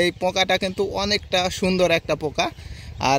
এই পোকাটা কিন্তু অনেকটা সুন্দর একটা পোকা আর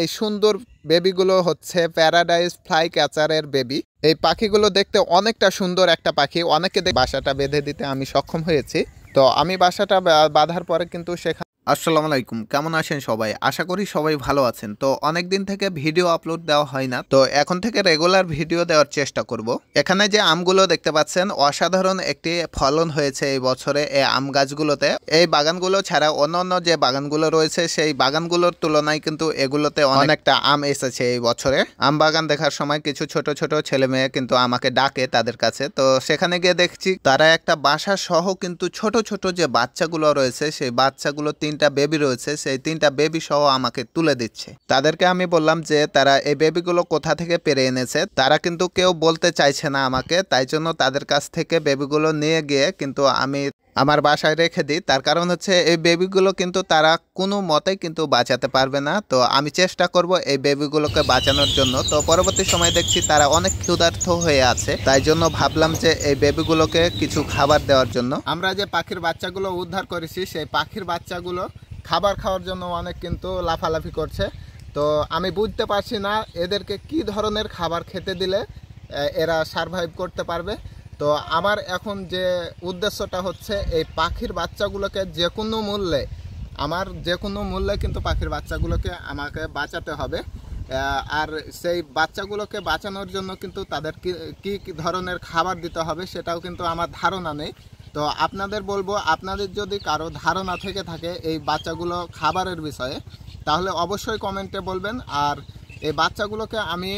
এই সুন্দর বেবিগুলো হচ্ছে প্যারাডাইজ ফ্লাই ক্যাচারের বেবি এই পাখিগুলো দেখতে অনেকটা সুন্দর একটা পাখি অনেকে বাসাটা বেঁধে দিতে আমি সক্ষম হয়েছি তো আমি বাসাটা বাঁধার পরে কিন্তু সেখানে আসসালামু আলাইকুম কেমন আছেন সবাই আশা করি সবাই ভালো আছেন তো অনেক দিন থেকে ভিডিও আপলোড দেওয়া হয় না তো এখন থেকে রেগুলার ভিডিও দেওয়ার চেষ্টা করব এখানে যে আমগুলো দেখতে পাচ্ছেন অসাধারণ একটি ফলন হয়েছে এই বছরে এই আম গাছগুলোতে এই বাগানগুলো ছাড়া অন্য অন্য যে বাগানগুলো রয়েছে সেই বাগানগুলোর তুলনায় কিন্তু এগুলোতে অনেকটা আম এসেছে এই বছরে আম বাগান দেখার সময় কিছু ছোট ছোট ছেলে মেয়ে কিন্তু আমাকে ডাকে তাদের কাছে তো সেখানে গিয়ে দেখছি তারা একটা বাসা সহ কিন্তু ছোট ছোট যে বাচ্চাগুলো রয়েছে সেই বাচ্চাগুলো তিন তিনটা বেবি রয়েছে সেই তিনটা বেবি সহ আমাকে তুলে দিচ্ছে তাদেরকে আমি বললাম যে তারা এই বেবিগুলো কোথা থেকে পেরে এনেছে তারা কিন্তু কেউ বলতে চাইছে না আমাকে তাই জন্য তাদের কাছ থেকে বেবিগুলো নিয়ে গিয়ে কিন্তু আমি আমার বাসায় রেখে দিই তার কারণ হচ্ছে এই বেবিগুলো কিন্তু তারা কোনো মতেই কিন্তু বাঁচাতে পারবে না তো আমি চেষ্টা করব এই বেবিগুলোকে বাঁচানোর জন্য তো পরবর্তী সময় দেখছি তারা অনেক ক্ষুধার্থ হয়ে আছে তাই জন্য ভাবলাম যে এই বেবিগুলোকে কিছু খাবার দেওয়ার জন্য আমরা যে পাখির বাচ্চাগুলো উদ্ধার করেছি সেই পাখির বাচ্চাগুলো খাবার খাওয়ার জন্য অনেক কিন্তু লাফালাফি করছে তো আমি বুঝতে পারছি না এদেরকে কি ধরনের খাবার খেতে দিলে এরা সারভাইভ করতে পারবে তো আমার এখন যে উদ্দেশ্যটা হচ্ছে এই পাখির বাচ্চাগুলোকে যে কোনো মূল্যে আমার যে কোনো মূল্যে কিন্তু পাখির বাচ্চাগুলোকে আমাকে বাঁচাতে হবে আর সেই বাচ্চাগুলোকে বাঁচানোর জন্য কিন্তু তাদের কি কী ধরনের খাবার দিতে হবে সেটাও কিন্তু আমার ধারণা নেই তো আপনাদের বলবো আপনাদের যদি কারো ধারণা থেকে থাকে এই বাচ্চাগুলো খাবারের বিষয়ে তাহলে অবশ্যই কমেন্টে বলবেন আর এই বাচ্চাগুলোকে আমি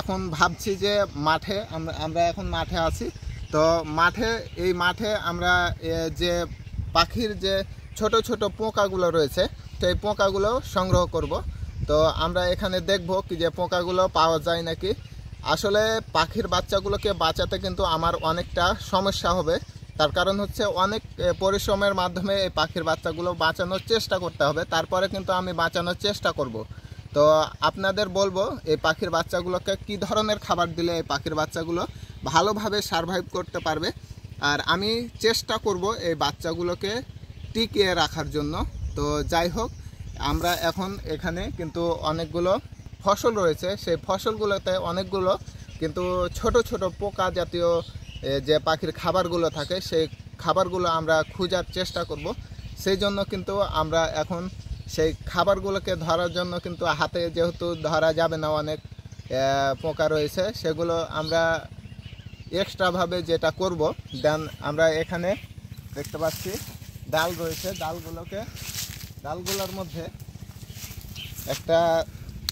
এখন ভাবছি যে মাঠে আমরা এখন মাঠে আছি তো মাঠে এই মাঠে আমরা যে পাখির যে ছোট ছোট পোকাগুলো রয়েছে তো এই পোকাগুলো সংগ্রহ করব তো আমরা এখানে দেখব কি যে পোকাগুলো পাওয়া যায় নাকি আসলে পাখির বাচ্চাগুলোকে বাঁচাতে কিন্তু আমার অনেকটা সমস্যা হবে তার কারণ হচ্ছে অনেক পরিশ্রমের মাধ্যমে এই পাখির বাচ্চাগুলো বাঁচানোর চেষ্টা করতে হবে তারপরে কিন্তু আমি বাঁচানোর চেষ্টা করব। তো আপনাদের বলবো এই পাখির বাচ্চাগুলোকে কি ধরনের খাবার দিলে এই পাখির বাচ্চাগুলো ভালোভাবে সারভাইভ করতে পারবে আর আমি চেষ্টা করব এই বাচ্চাগুলোকে টিকিয়ে রাখার জন্য তো যাই হোক আমরা এখন এখানে কিন্তু অনেকগুলো ফসল রয়েছে সেই ফসলগুলোতে অনেকগুলো কিন্তু ছোট ছোট পোকা জাতীয় যে পাখির খাবারগুলো থাকে সেই খাবারগুলো আমরা খোঁজার চেষ্টা করব সেই জন্য কিন্তু আমরা এখন সেই খাবারগুলোকে ধরার জন্য কিন্তু হাতে যেহেতু ধরা যাবে না অনেক পোকা রয়েছে সেগুলো আমরা এক্সট্রাভাবে যেটা করব দেন আমরা এখানে দেখতে পাচ্ছি ডাল রয়েছে ডালগুলোকে ডালগুলোর মধ্যে একটা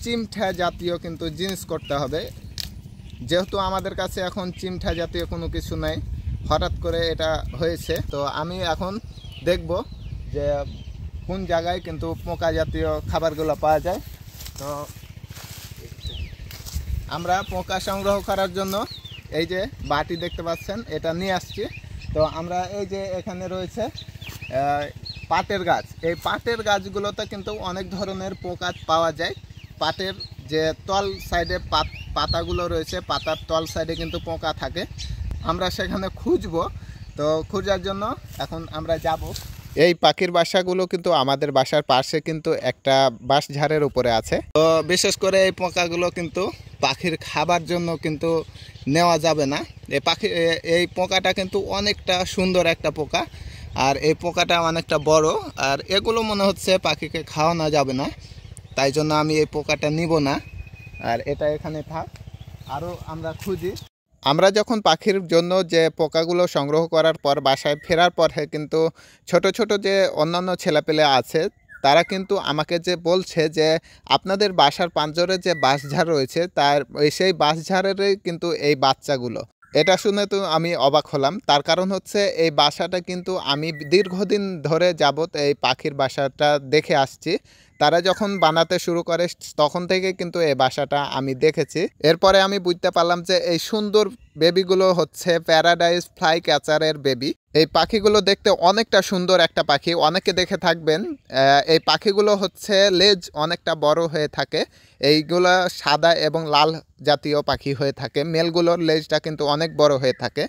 চিমঠা জাতীয় কিন্তু জিনিস করতে হবে যেহেতু আমাদের কাছে এখন চিমঠা জাতীয় কোনো কিছু নাই হঠাৎ করে এটা হয়েছে তো আমি এখন দেখব যে কোন জায়গায় কিন্তু পোকা জাতীয় খাবারগুলো পাওয়া যায় তো আমরা পোকা সংগ্রহ করার জন্য এই যে বাটি দেখতে পাচ্ছেন এটা নিয়ে আসছি তো আমরা এই যে এখানে রয়েছে পাটের গাছ এই পাটের গাছগুলোতে কিন্তু অনেক ধরনের পোকা পাওয়া যায় পাটের যে তল সাইডে পাতাগুলো রয়েছে পাতার তল সাইডে কিন্তু পোকা থাকে আমরা সেখানে খুঁজব তো খুঁজার জন্য এখন আমরা যাব এই পাখির বাসাগুলো কিন্তু আমাদের বাসার পাশে কিন্তু একটা বাঁশঝাড়ের উপরে আছে তো বিশেষ করে এই পোকাগুলো কিন্তু পাখির খাবার জন্য কিন্তু নেওয়া যাবে না এই পাখি এই পোকাটা কিন্তু অনেকটা সুন্দর একটা পোকা আর এই পোকাটা অনেকটা বড় আর এগুলো মনে হচ্ছে পাখিকে খাওয়ানো যাবে না তাই জন্য আমি এই পোকাটা নিব না আর এটা এখানে থাক আরও আমরা খুঁজি আমরা যখন পাখির জন্য যে পোকাগুলো সংগ্রহ করার পর বাসায় ফেরার পরে কিন্তু ছোট ছোট যে অন্যান্য ছেলেপেলে আছে তারা কিন্তু আমাকে যে বলছে যে আপনাদের বাসার পাঞ্জরে যে বাঁশঝাড় রয়েছে তার সেই বাঁশঝাড়েরই কিন্তু এই বাচ্চাগুলো এটা শুনে তো আমি অবাক হলাম তার কারণ হচ্ছে এই বাসাটা কিন্তু আমি দীর্ঘদিন ধরে যাবত এই পাখির বাসাটা দেখে আসছি তারা যখন বানাতে শুরু করে তখন থেকে কিন্তু এই বাসাটা আমি দেখেছি এরপরে আমি বুঝতে পারলাম যে এই সুন্দর বেবিগুলো হচ্ছে প্যারাডাইজ ফ্লাই ক্যাচারের বেবি এই পাখিগুলো দেখতে অনেকটা সুন্দর একটা পাখি অনেকে দেখে থাকবেন এই পাখিগুলো হচ্ছে লেজ অনেকটা বড় হয়ে থাকে এইগুলো সাদা এবং লাল জাতীয় পাখি হয়ে থাকে মেলগুলোর লেজটা কিন্তু অনেক বড় হয়ে থাকে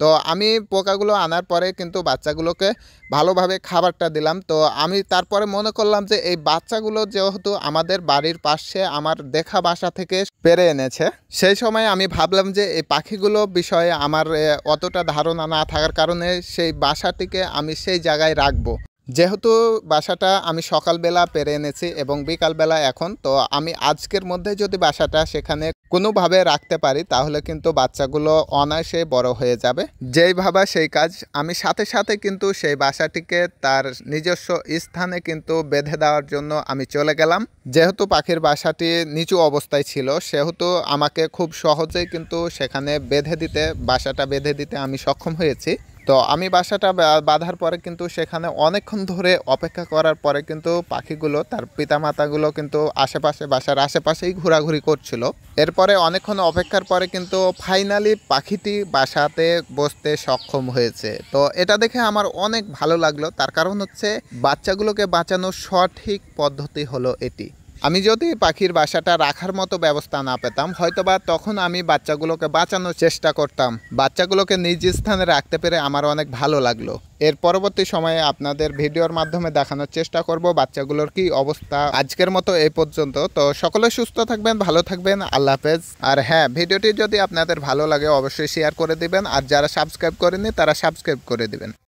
তো আমি পোকাগুলো আনার পরে কিন্তু বাচ্চাগুলোকে ভালোভাবে খাবারটা দিলাম তো আমি তারপরে মনে করলাম যে এই বাচ্চাগুলো যেহেতু আমাদের বাড়ির পাশে আমার দেখা বাসা থেকে পেরে এনেছে সেই সময় আমি ভাবলাম যে এই পাখিগুলো বিষয়ে আমার অতটা ধারণা না থাকার কারণে সেই বাসাটিকে আমি সেই জায়গায় রাখবো যেহেতু বাসাটা আমি সকালবেলা পেরে এনেছি এবং বিকালবেলা এখন তো আমি আজকের মধ্যে যদি বাসাটা সেখানে কোনোভাবে রাখতে পারি তাহলে কিন্তু বাচ্চাগুলো অনায়াসে বড় হয়ে যাবে যেই ভাবা সেই কাজ আমি সাথে সাথে কিন্তু সেই বাসাটিকে তার নিজস্ব স্থানে কিন্তু বেঁধে দেওয়ার জন্য আমি চলে গেলাম যেহেতু পাখির বাসাটি নিচু অবস্থায় ছিল সেহেতু আমাকে খুব সহজেই কিন্তু সেখানে বেঁধে দিতে বাসাটা বেঁধে দিতে আমি সক্ষম হয়েছি তো আমি বাসাটা বাঁধার পরে কিন্তু সেখানে অনেকক্ষণ ধরে অপেক্ষা করার পরে কিন্তু পাখিগুলো তার পিতামাতাগুলো কিন্তু আশেপাশে বাসার আশেপাশেই ঘোরাঘুরি করছিল এরপরে অনেকক্ষণ অপেক্ষার পরে কিন্তু ফাইনালি পাখিটি বাসাতে বসতে সক্ষম হয়েছে তো এটা দেখে আমার অনেক ভালো লাগলো তার কারণ হচ্ছে বাচ্চাগুলোকে বাঁচানোর সঠিক পদ্ধতি হলো এটি আমি যদি পাখির বাসাটা রাখার মতো ব্যবস্থা না পেতাম হয়তোবা তখন আমি বাচ্চাগুলোকে বাঁচানোর চেষ্টা করতাম বাচ্চাগুলোকে নিজ স্থানে রাখতে পেরে আমার অনেক ভালো লাগলো এর পরবর্তী সময়ে আপনাদের ভিডিওর মাধ্যমে দেখানোর চেষ্টা করব বাচ্চাগুলোর কি অবস্থা আজকের মতো এই পর্যন্ত তো সকলে সুস্থ থাকবেন ভালো থাকবেন আল্লাহ হাফেজ আর হ্যাঁ ভিডিওটি যদি আপনাদের ভালো লাগে অবশ্যই শেয়ার করে দিবেন আর যারা সাবস্ক্রাইব করেনি তারা সাবস্ক্রাইব করে দিবেন